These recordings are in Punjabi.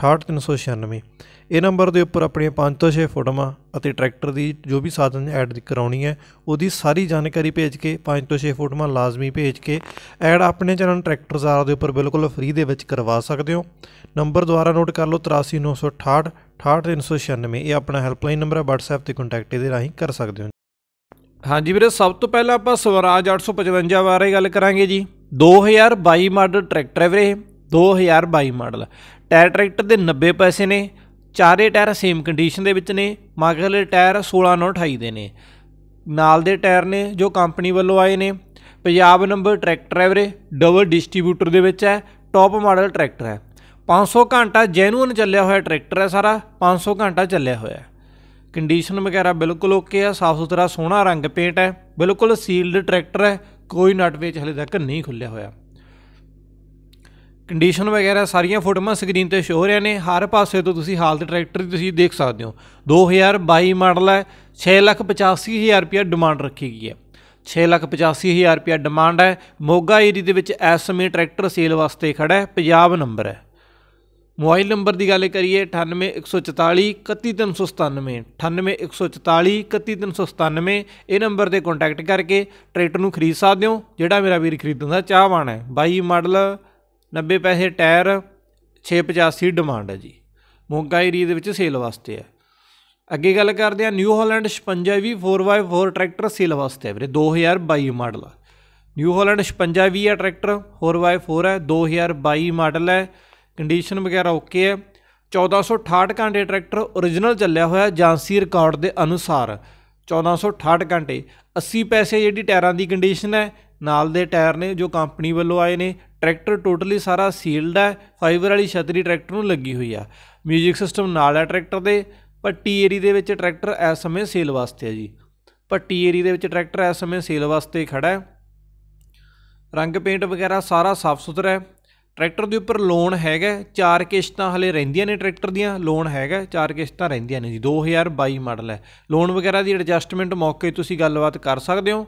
68396 ਇਹ ਨੰਬਰ ਦੇ ਉੱਪਰ ਆਪਣੀਆਂ 5 ਤੋਂ 6 ਫੋਟੋਆਂ ਅਤੇ ਟਰੈਕਟਰ ਦੀ ਜੋ ਵੀ ਸਾਧਨ ਐਡ ਕਰਾਉਣੀ ਹੈ ਉਹਦੀ ਸਾਰੀ ਜਾਣਕਾਰੀ ਭੇਜ ਕੇ 5 ਤੋਂ 6 ਫੋਟੋਆਂ ਲਾਜ਼ਮੀ ਭੇਜ ਕੇ ਐਡ ਆਪਣੇ ਚੈਨਲ ਟਰੈਕਟਰ ਜ਼ਾਰ ਦੇ ਉੱਪਰ ਬਿਲਕੁਲ ਫ੍ਰੀ ਦੇ ਵਿੱਚ ਕਰਵਾ ਸਕਦੇ ਹੋ ਨੰਬਰ ਦੁਆਰਾ ਨੋਟ ਕਰ ਲਓ 83968 68396 ਇਹ ਆਪਣਾ ਹੈਲਪਲਾਈਨ ਨੰਬਰ ਹੈ WhatsApp ਤੇ ਕੰਟੈਕਟ ਇਹਦੇ ਰਾਹੀਂ ਕਰ ਸਕਦੇ ਹੋ ਹਾਂਜੀ ਵੀਰੇ ਸਭ ਤੋਂ ਪਹਿਲਾਂ ਆਪਾਂ ਸਵਰਾਜ 855 ਬਾਰੇ ਗੱਲ ਕਰਾਂਗੇ ਜੀ 2022 ਮਾਡਲ ਟਰੈਕਟਰ ਹੈ ਵੀਰੇ 2022 ਮਾਡਲ ਟਾਇਰ ਟਰੈਕਟਰ ਦੇ 90 ਪੈਸੇ ਨੇ ਚਾਰੇ ਟਾਇਰ ਸੇਮ ਕੰਡੀਸ਼ਨ ਦੇ ਵਿੱਚ ਨੇ ਮਗਰਲੇ ਟਾਇਰ 16 28 ਦੇ ਨੇ ਨਾਲ ਦੇ ਟਾਇਰ ਨੇ ਜੋ ਕੰਪਨੀ ਵੱਲੋਂ ਆਏ ਨੇ ਪੰਜਾਬ ਨੰਬਰ ਟਰੈਕਟਰ ਹੈ ਵੀਰੇ ਡਬਲ ਡਿਸਟ੍ਰੀਬਿਊਟਰ ਦੇ ਵਿੱਚ ਹੈ ਟੌਪ ਮਾਡਲ ਟਰੈਕਟਰ ਹੈ 500 ਘੰਟਾ ਜੈਨੂਨ ਚੱਲਿਆ ਹੋਇਆ ਟਰੈਕਟਰ ਹੈ ਸਾਰਾ 500 ਘੰਟਾ ਚੱਲਿਆ ਹੋਇਆ ਕੰਡੀਸ਼ਨ ਵਗੈਰਾ ਬਿਲਕੁਲ ਓਕੇ ਆ ਸਾਫ ਸੁਥਰਾ ਸੋਹਣਾ ਰੰਗ ਪੇਂਟ ਹੈ ਬਿਲਕੁਲ ਸੀਲਡ ਟਰੈਕਟਰ ਹੈ ਕੋਈ ਨਟ ਵੇਚ ਹਲੇ ਤੱਕ ਨਹੀਂ ਖੁੱਲਿਆ ਹੋਇਆ ਕੰਡੀਸ਼ਨ ਵਗੈਰਾ ਸਾਰੀਆਂ ਫੋਟੋਆਂ ਸਕਰੀਨ ਤੇ ਸ਼ੋ ਹੋ ਰਹੀਆਂ ਨੇ ਹਰ ਪਾਸੇ ਤੋਂ ਤੁਸੀਂ ਹਾਲਤ ਟਰੈਕਟਰ ਦੀ ਤੁਸੀਂ ਦੇਖ ਸਕਦੇ ਹੋ 2022 ਮਾਡਲ ਹੈ 685000 ਰੁਪਏ ਡਿਮਾਂਡ ਰੱਖੀ ਗਈ ਹੈ 685000 ਰੁਪਏ ਡਿਮਾਂਡ ਹੈ ਮੋਗਾ ਏਰੀ ਦੇ ਵਿੱਚ ਇਸ ਸਮੇਂ ਟਰੈਕਟਰ ਸੇਲ ਵਾਸਤੇ ਖੜਾ ਹੈ ਪੰਜਾਬ ਨੰਬਰ ਹੈ ਮੋਬਾਈਲ ਨੰਬਰ ਦੀ ਗੱਲ ਕਰੀਏ 9814431397 9814431397 ਇਹ ਨੰਬਰ ਤੇ ਕੰਟੈਕਟ ਕਰਕੇ ਟਰੈਕਟਰ ਨੂੰ ਖਰੀਦ ਸਕਦੇ ਹੋ ਜਿਹੜਾ ਮੇਰਾ ਵੀਰ ਖਰੀਦਣ ਦਾ ਚਾਹਵਾਨ ਹੈ 22 ਮਾਡਲ 90 ਪੈਸੇ ਟਾਇਰ 685 ਡਿਮਾਂਡ ਹੈ ਜੀ ਮੋਗਾ ਏਰੀਆ ਦੇ ਵਿੱਚ ਸੇਲ ਵਾਸਤੇ ਹੈ ਅੱਗੇ ਗੱਲ ਕਰਦੇ ਆ ਨਿਊ ਹਾਲੈਂਡ 56 ਵੀ 4x4 ਟਰੈਕਟਰ ਸੇਲ ਵਾਸਤੇ ਹੈ ਵੀਰੇ 2022 ਮਾਡਲ ਆ ਨਿਊ ਹਾਲੈਂਡ 56 ਵੀ ਹੈ ਟਰੈਕਟਰ 4x4 ਹੈ 2022 ਮਾਡਲ ਹੈ ਕੰਡੀਸ਼ਨ ਵਗੈਰਾ ਓਕੇ ਹੈ 1468 ਘੰਟੇ ਟਰੈਕਟਰ origignal ਚੱਲਿਆ ਹੋਇਆ ਜਾਂਸੀ ਰਿਕਾਰਡ ਦੇ ਅਨੁਸਾਰ 1468 ਘੰਟੇ 80 ਪੈਸੇ ਜਿਹੜੀ ਟਾਇਰਾਂ ਦੀ ਕੰਡੀਸ਼ਨ ਹੈ ਨਾਲ ਦੇ ਟਾਇਰ ਨੇ ਜੋ ਕੰਪਨੀ ਵੱਲੋਂ ਆਏ ਨੇ ਟਰੈਕਟਰ ਟੋਟਲੀ ਸਾਰਾ ਸੀਲਡ ਹੈ ਫਾਈਬਰ ਵਾਲੀ ਛਤਰੀ ਟਰੈਕਟਰ ਨੂੰ ਲੱਗੀ ਹੋਈ ਆ 뮤직 ਸਿਸਟਮ ਨਾਲ ਹੈ ਟਰੈਕਟਰ ਦੇ ਪੱਟੀ ਏਰੀ ਦੇ ਵਿੱਚ ਟਰੈਕਟਰ ਇਸ ਸਮੇਂ ਸੇਲ ਵਾਸਤੇ ਹੈ ਜੀ ਪੱਟੀ ਏਰੀ ਦੇ ਵਿੱਚ ਟਰੈਕਟਰ ਇਸ ਸਮੇਂ ਸੇਲ ਵਾਸਤੇ ਖੜਾ ਹੈ ਰੰਗ ਪੇਂਟ ਵਗੈਰਾ ਸਾਰਾ ਸਾਫ਼ ਸੁਥਰਾ ਹੈ ਟਰੈਕਟਰ ਦੇ ਉੱਪਰ ਲੋਨ ਹੈਗਾ ਚਾਰ ਕਿਸ਼ਤਾਂ ਹਲੇ ਰਹਿੰਦੀਆਂ ਨੇ ਟਰੈਕਟਰ ਦੀਆਂ ਲੋਨ ਹੈਗਾ ਚਾਰ ਕਿਸ਼ਤਾਂ ਰਹਿੰਦੀਆਂ ਨੇ ਜੀ 2022 ਮਾਡਲ ਹੈ ਲੋਨ ਵਗੈਰਾ ਦੀ ਐਡਜਸਟਮੈਂਟ ਮੌਕੇ ਤੁਸੀਂ ਗੱਲਬਾਤ ਕਰ ਸਕਦੇ ਹੋ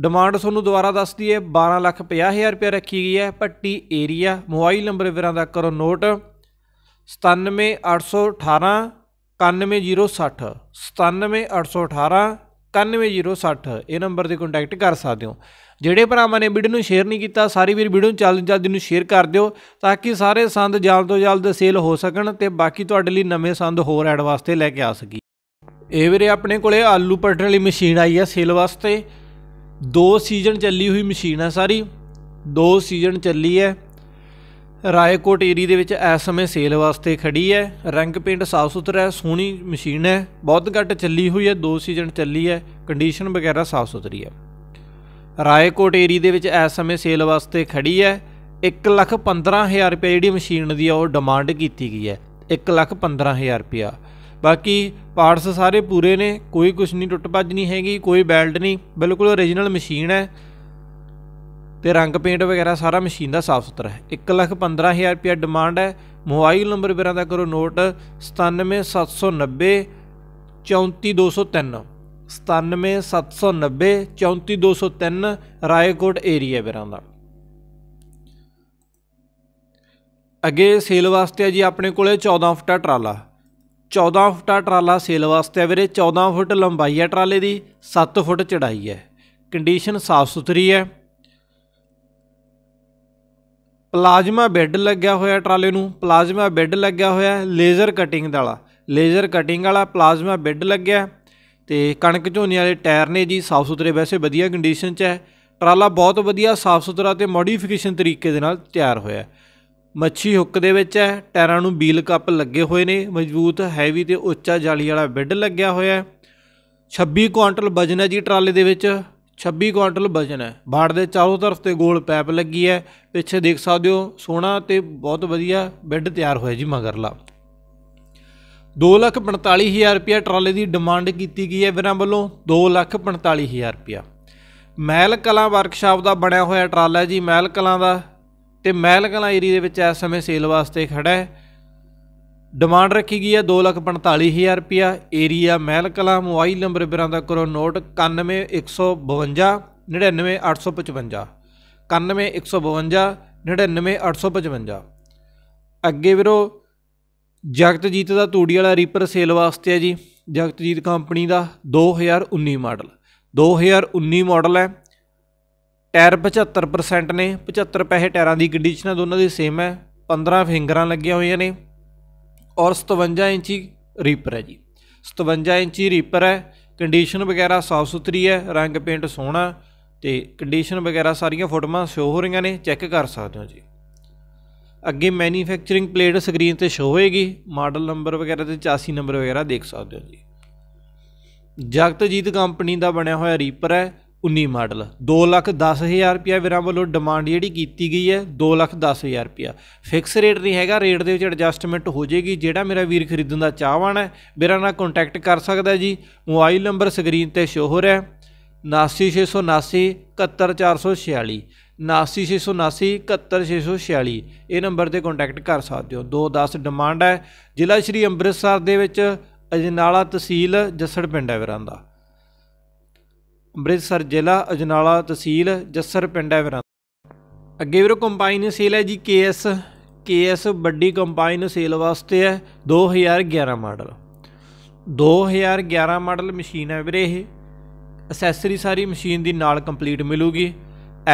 ਡਿਮਾਂਡ ਤੁਹਾਨੂੰ ਦੁਬਾਰਾ ਦੱਸਦੀ ਹੈ 12 ਲੱਖ ਰੁਪਏ ਰੱਖੀ ਗਈ ਹੈ ਪੱਟੀ ਏਰੀਆ ਮੋਬਾਈਲ ਨੰਬਰ ਵੀਰਾਂ ਦਾ ਕਰੋ ਨੋਟ 97818 91060 97818 91060 ਇਹ ਨੰਬਰ ਤੇ ਕੰਟੈਕਟ ਕਰ ਸਕਦੇ ਹੋ ਜਿਹੜੇ ਭਰਾਵਾਂ ਨੇ ਵੀਡੀਓ ਨੂੰ ਸ਼ੇਅਰ ਨਹੀਂ ਕੀਤਾ ਸਾਰੀ ਵੀਰ ਵੀਡੀਓ ਨੂੰ ਜਲਦੀ ਜਲਦੀ ਨੂੰ ਸ਼ੇਅਰ ਕਰ ਦਿਓ ਤਾਂ ਕਿ ਸਾਰੇ ਸੰਦ ਜਲਦ ਤੋਂ ਜਲਦ ਸੇਲ ਹੋ ਸਕਣ ਤੇ ਬਾਕੀ ਤੁਹਾਡੇ ਲਈ ਨਵੇਂ ਸੰਦ ਹੋਰ ਐਡ ਵਾਸਤੇ ਲੈ ਕੇ ਆ ਸਕੀ ਇਹ ਵੀਰੇ ਆਪਣੇ ਕੋਲੇ ਆਲੂ ਪਟਣ ਵਾਲੀ ਮਸ਼ੀਨ ਆਈ ਹੈ ਸੇਲ ਵਾਸਤੇ ਦੋ ਸੀਜ਼ਨ ਚੱਲੀ ਹੋਈ ਮਸ਼ੀਨ ਹੈ ਸਾਰੀ ਦੋ ਸੀਜ਼ਨ ਚੱਲੀ ਹੈ ਰਾਏਕੋਟ ਏਰੀ ਦੇ ਵਿੱਚ ਇਸ ਸਮੇਂ ਸੇਲ ਵਾਸਤੇ ਖੜੀ ਹੈ ਰੰਗ ਪੇਂਟ ਸਾਫ ਸੁਥਰਾ ਹੈ ਸੋਹਣੀ ਮਸ਼ੀਨ ਹੈ ਬਹੁਤ ਘੱਟ ਚੱਲੀ ਹੋਈ ਹੈ ਦੋ ਸੀਜ਼ਨ ਚੱਲੀ ਹੈ ਕੰਡੀਸ਼ਨ ਵਗੈਰਾ ਸਾਫ ਸੁਥਰੀ ਹੈ ਰਾਏਕੋਟ ਏਰੀ ਦੇ ਵਿੱਚ ਇਸ ਸਮੇਂ ਸੇਲ ਵਾਸਤੇ ਖੜੀ ਹੈ 115000 ਰੁਪਏ ਜਿਹੜੀ ਮਸ਼ੀਨ ਦੀ ਆ ਉਹ ਡਿਮਾਂਡ ਕੀਤੀ ਗਈ ਹੈ 115000 ਰੁਪਿਆ ਬਾਕੀ ਪਾਰਟਸ ਸਾਰੇ ਪੂਰੇ ਨੇ ਕੋਈ ਕੁਝ ਨਹੀਂ ਟੁੱਟ ਭੱਜ ਨਹੀਂ ਹੈਗੀ ਕੋਈ ਬੈਲਟ ਨਹੀਂ ਬਿਲਕੁਲ origignal ਮਸ਼ੀਨ ਹੈ ਤੇ ਰੰਗ ਪੇਂਟ ਵਗੈਰਾ ਸਾਰਾ ਮਸ਼ੀਨ ਦਾ ਸਾਫ ਸੁਥਰਾ ਹੈ 115000 ਰੁਪਏ ਡਿਮਾਂਡ ਹੈ ਮੋਬਾਈਲ ਨੰਬਰ ਵੀਰਾਂ ਦਾ ਕਰੋ ਨੋਟ 97790 34203 97790 34203 ਰਾਏਕੋਟ ਏਰੀਆ ਵੀਰਾਂ ਦਾ ਅੱਗੇ ਸੇਲ ਵਾਸਤੇ ਜੀ ਆਪਣੇ ਕੋਲੇ 14 ਫੁੱਟਾ ਟਰਾਲਾ 14 ਫੁੱਟਾ ਟਰਾਲਾ ਸੇਲ ਵਾਸਤੇ ਆ ਵੀਰੇ 14 ਫੁੱਟ ਲੰਬਾਈ ਹੈ ਟਰਾਲੇ ਦੀ 7 ਫੁੱਟ ਚੜਾਈ ਹੈ ਕੰਡੀਸ਼ਨ ਸਾਫ ਸੁਥਰੀ ਹੈ ਪਲਾਜ਼ਮਾ ਬੈੱਡ ਲੱਗਿਆ ਹੋਇਆ ਟਰਾਲੇ ਨੂੰ ਪਲਾਜ਼ਮਾ ਬੈੱਡ ਲੱਗਿਆ ਹੋਇਆ ਲੇਜ਼ਰ ਕਟਿੰਗ ਵਾਲਾ ਲੇਜ਼ਰ ਕਟਿੰਗ ਵਾਲਾ ਪਲਾਜ਼ਮਾ ਬੈੱਡ ਲੱਗਿਆ ਤੇ ਕਣਕ ਝੋਨੇ ਵਾਲੇ ਟਾਇਰ ਨੇ ਜੀ ਸਾਫ ਸੁਥਰੇ ਵੈਸੇ ਵਧੀਆ ਕੰਡੀਸ਼ਨ 'ਚ ਹੈ ਟਰਾਲਾ ਬਹੁਤ ਵਧੀਆ ਸਾਫ ਸੁਥਰਾ ਤੇ ਮੋਡੀਫਿਕੇਸ਼ਨ ਤਰੀਕੇ ਦੇ ਨਾਲ ਤਿਆਰ ਹੋਇਆ ਮੱਛੀ ਹੁੱਕ ਦੇ ਵਿੱਚ ਹੈ ਟਾਇਰਾਂ ਨੂੰ ਬੀਲ ਕੱਪ ਲੱਗੇ ਹੋਏ ਨੇ ਮਜ਼ਬੂਤ ਹੈਵੀ ਤੇ ਉੱਚਾ ਜਾਲੀ ਵਾਲਾ ਬੈੱਡ ਲੱਗਿਆ ਹੋਇਆ ਹੈ 26 ਕੁਇੰਟਲ ਵਜਨ ਹੈ ਜੀ ਟਰਾਲੇ ਦੇ ਵਿੱਚ 26 ਕੁਇੰਟਲ ਵਜਨ ਹੈ ਬਾੜ ਦੇ ਚਾਰੋਂ ਤਰਫ ਤੇ ਗੋਲ ਪੈਪ ਲੱਗੀ ਹੈ ਪਿੱਛੇ ਦੇਖ ਸਕਦੇ ਹੋ ਸੋਨਾ ਤੇ ਬਹੁਤ ਵਧੀਆ ਬੈੱਡ ਤਿਆਰ ਹੋਇਆ ਜੀ ਮਗਰਲਾ 245000 ਰੁਪਏ ਟਰਾਲੇ ਦੀ ਡਿਮਾਂਡ ਕੀਤੀ ਗਈ ਹੈ ਵਿਰਾਂ ਵੱਲੋਂ 245000 ਰੁਪਏ ਮਹਿਲ ਕਲਾ ਵਰਕਸ਼ਾਪ ਦਾ ਬਣਿਆ ਹੋਇਆ ਟਰਾਲਾ ਜੀ ਮਹਿਲ ਕਲਾ ਦਾ ਤੇ ਮਹਿਲ ਕਲਾਂ ਏਰੀਆ ਦੇ ਵਿੱਚ ਇਸ ਸਮੇਂ ਸੇਲ ਵਾਸਤੇ ਖੜਾ ਹੈ ਡਿਮਾਂਡ ਰੱਖੀ ਗਈ ਹੈ 245000 ਰੁਪਿਆ ਏਰੀਆ ਮਹਿਲ ਮੋਬਾਈਲ ਨੰਬਰ ਬਿਰਾਂ ਦਾ ਕਰੋ ਨੋਟ 9152 99855 9152 99855 ਅੱਗੇ ਵੀਰੋ ਜਗਤਜੀਤ ਦਾ ਤੂੜੀ ਵਾਲਾ ਰੀਪਰ ਸੇਲ ਵਾਸਤੇ ਹੈ ਜੀ ਜਗਤਜੀਤ ਕੰਪਨੀ ਦਾ 2019 ਮਾਡਲ 2019 ਮਾਡਲ ਹੈ ਟਾਇਰ 75% ਨੇ 75 ਪੈਸੇ ਟਾਇਰਾਂ ਦੀ ਕੰਡੀਸ਼ਨ ਹੈ ਦੋਨਾਂ ਦੀ ਸੇਮ ਹੈ 15 ਫਿੰਗਰਾਂ ਲੱਗੀਆਂ ਹੋਈਆਂ ਨੇ ਔਰ 57 ਇੰਚੀ ਰੀਪਰ ਹੈ ਜੀ 57 ਇੰਚੀ ਰੀਪਰ ਹੈ ਕੰਡੀਸ਼ਨ ਵਗੈਰਾ ਸਾਫ ਸੁਥਰੀ ਹੈ ਰੰਗ ਪੇਂਟ ਸੋਹਣਾ ਤੇ ਕੰਡੀਸ਼ਨ ਵਗੈਰਾ ਸਾਰੀਆਂ ਫੋਟੋਆਂ ਸ਼ੋ ਹੋ ਰਹੀਆਂ ਨੇ ਚੈੱਕ ਕਰ ਸਕਦੇ ਹੋ ਜੀ ਅੱਗੇ ਮੈਨੂਫੈਕਚਰਿੰਗ ਪਲੇਟ ਸਕਰੀਨ ਤੇ ਸ਼ੋ ਹੋਏਗੀ ਮਾਡਲ ਨੰਬਰ ਵਗੈਰਾ ਤੇ ਚਾਸੀ ਨੰਬਰ ਵਗੈਰਾ ਦੇਖ ਸਕਦੇ ਹੋ ਜੀ ਜਗਤਜੀਤ ਕੰਪਨੀ ਦਾ ਬਣਿਆ ਹੋਇਆ ਰੀਪਰ ਹੈ 19 ਮਾਡਲ 2 ਲੱਖ ਹਜ਼ਾਰ ਰੁਪਿਆ ਵੀਰਾਂ ਵੱਲੋਂ ਡਿਮਾਂਡ ਜਿਹੜੀ ਕੀਤੀ ਗਈ ਹੈ 2 ਲੱਖ ਹਜ਼ਾਰ ਰੁਪਿਆ ਫਿਕਸ ਰੇਟ ਨਹੀਂ ਹੈਗਾ ਰੇਟ ਦੇ ਵਿੱਚ ਐਡਜਸਟਮੈਂਟ ਹੋ ਜੇਗੀ ਜਿਹੜਾ ਮੇਰਾ ਵੀਰ ਖਰੀਦਣ ਦਾ ਚਾਹਵਾਨ ਹੈ ਮੇਰਾ ਨਾਲ ਕੰਟੈਕਟ ਕਰ ਸਕਦਾ ਜੀ ਮੋਬਾਈਲ ਨੰਬਰ ਸਕਰੀਨ ਤੇ ਸ਼ੋ ਹੋ ਰਿਹਾ 99679 71446 71646 ਇਹ ਨੰਬਰ ਤੇ ਕੰਟੈਕਟ ਕਰ ਸਕਦੇ ਹੋ 210 ਡਿਮਾਂਡ ਹੈ ਜ਼ਿਲ੍ਹਾ ਸ਼੍ਰੀ ਅੰਮ੍ਰਿਤਸਰ ਦੇ ਵਿੱਚ ਅਜਨਾਲਾ ਤਹਿਸੀਲ ਜੱਸੜ ਪਿੰਡ ਹੈ ਵੀਰਾਂ ਦਾ ਅੰਮ੍ਰਿਤਸਰ ਜ਼ਿਲ੍ਹਾ ਅਜਨਾਲਾ ਤਹਿਸੀਲ ਜੱਸਰ ਪਿੰਡ ਹੈ ਵੀਰਾਂ ਅੱਗੇ ਵੀਰੋ ਕੰਪਾਈਨ ਸੇਲ ਹੈ ਜੀ ਕੇਐਸ ਕੇਐਸ ਵੱਡੀ ਕੰਪਾਈਨ ਸੇਲ ਵਾਸਤੇ ਹੈ 2011 ਮਾਡਲ 2011 ਮਾਡਲ ਮਸ਼ੀਨ ਹੈ ਵੀਰੇ ਇਹ ਅਸੈਸਰੀ ਸਾਰੀ ਮਸ਼ੀਨ ਦੀ ਨਾਲ ਕੰਪਲੀਟ ਮਿਲੂਗੀ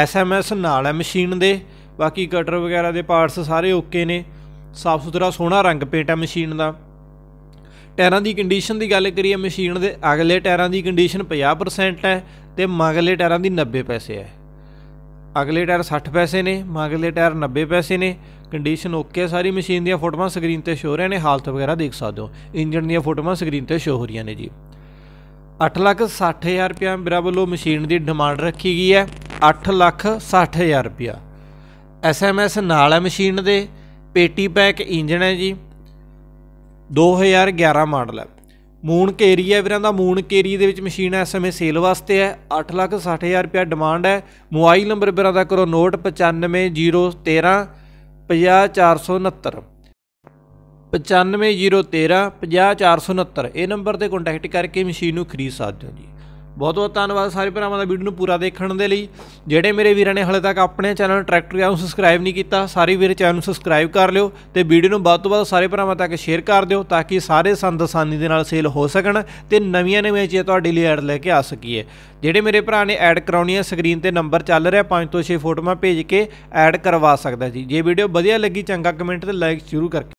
ਐਸਐਮਐਸ ਨਾਲ ਹੈ ਮਸ਼ੀਨ ਦੇ ਬਾਕੀ ਕਟਰ ਵਗੈਰਾ ਦੇ ਪਾਰਟਸ ਸਾਰੇ ਓਕੇ ਨੇ ਸਾਫ ਸੁਥਰਾ ਸੋਹਣਾ ਰੰਗ ਪੇਟ ਹੈ ਮਸ਼ੀਨ ਦਾ ਟਾਇਰਾਂ ਦੀ ਕੰਡੀਸ਼ਨ ਦੀ ਗੱਲ ਕਰੀਏ ਮਸ਼ੀਨ ਦੇ ਅਗਲੇ ਟਾਇਰਾਂ ਦੀ ਕੰਡੀਸ਼ਨ 50% ਹੈ ਤੇ ਮਗਲੇ ਟਾਇਰਾਂ ਦੀ 90 ਪੈਸੇ ਹੈ ਅਗਲੇ ਟਾਇਰ 60 ਪੈਸੇ ਨੇ ਮਗਲੇ ਟਾਇਰ 90 ਪੈਸੇ ਨੇ ਕੰਡੀਸ਼ਨ ਓਕੇ ਸਾਰੀ ਮਸ਼ੀਨ ਦੀਆਂ ਫੋਟੋਆਂ ਸਕਰੀਨ ਤੇ ਸ਼ੋ ਹੋ ਰਹੀਆਂ ਨੇ ਹਾਲਤ ਵਗੈਰਾ ਦੇਖ ਸਕਦੇ ਹੋ ਇੰਜਨ ਦੀਆਂ ਫੋਟੋਆਂ ਸਕਰੀਨ ਤੇ ਸ਼ੋ ਹੋ ਰਹੀਆਂ ਨੇ ਜੀ 860000 ਰੁਪਏ ਮੇਰਾ ਵੱਲੋਂ ਮਸ਼ੀਨ ਦੀ ਡਿਮਾਂਡ ਰੱਖੀ ਗਈ ਹੈ 860000 ਰੁਪਿਆ ਰੁਪਏ ਐਸਐਮਐਸ ਨਾਲ ਹੈ ਮਸ਼ੀਨ ਦੇ ਪੇਟੀ ਪੈਕ ਇੰਜਨ ਹੈ ਜੀ 2011 ਮਾਡਲ ਹੈ ਮੂਨ ਕੇਰੀ ਹੈ ਵੀਰਾਂ ਦਾ ਮੂਨ ਕੇਰੀ ਦੇ ਵਿੱਚ ਮਸ਼ੀਨ ਇਸ ਸਮੇਂ ਸੇਲ ਵਾਸਤੇ ਹੈ 860000 ਰੁਪਏ ਡਿਮਾਂਡ ਹੈ ਮੋਬਾਈਲ ਨੰਬਰ ਵੀਰਾਂ ਦਾ ਕਰੋ ਨੋਟ 95013 50469 95013 50469 ਇਹ ਨੰਬਰ ਤੇ ਕੰਟੈਕਟ ਕਰਕੇ ਮਸ਼ੀਨ ਨੂੰ ਖਰੀਦ ਸਕਦੇ ਹੋ ਜੀ ਬਹੁਤ ਬਹੁਤ ਧੰਨਵਾਦ ਸਾਰੇ ਭਰਾਵਾਂ ਦਾ ਵੀਡੀਓ ਨੂੰ ਪੂਰਾ ਦੇਖਣ ਦੇ ਲਈ ਜਿਹੜੇ ਮੇਰੇ ਵੀਰਾਂ ਨੇ ਹਲੇ ਤੱਕ ਆਪਣੇ ਚੈਨਲ ਟਰੈਕਟਰ ਨੂੰ ਸਬਸਕ੍ਰਾਈਬ ਨਹੀਂ ਕੀਤਾ ਸਾਰੇ ਵੀਰ ਚੈਨਲ ਨੂੰ ਸਬਸਕ੍ਰਾਈਬ ਕਰ ਲਿਓ ਤੇ ਵੀਡੀਓ ਨੂੰ ਵੱਧ ਤੋਂ ਵੱਧ ਸਾਰੇ ਭਰਾਵਾਂ ਤੱਕ ਸ਼ੇਅਰ ਕਰ ਦਿਓ ਤਾਂ ਕਿ ਸਾਰੇ ਸੰਦ ਆਸਾਨੀ ਦੇ ਨਾਲ ਸੇਲ ਹੋ ਸਕਣ ਤੇ ਨਵੀਆਂ ਨਵੀਆਂ ਚੀਜ਼ਾਂ ਤੁਹਾਡੇ ਲਈ ਐਡ ਲੈ ਕੇ ਆ ਸਕੀਏ ਜਿਹੜੇ ਮੇਰੇ ਭਰਾ ਨੇ ਐਡ ਕਰਾਉਣੀ ਹੈ ਸਕਰੀਨ ਤੇ ਨੰਬਰ ਚੱਲ ਰਿਹਾ 5 ਤੋਂ 6 ਫੋਟੋਆਂ ਭੇਜ ਕੇ ਐਡ ਕਰਵਾ ਸਕਦਾ ਜੀ ਜੇ ਵੀਡੀਓ ਵਧੀਆ ਲੱਗੀ ਚੰਗਾ ਕਮੈਂਟ ਤੇ ਲਾਈਕ ਜ਼ਰੂਰ ਕਰਕੇ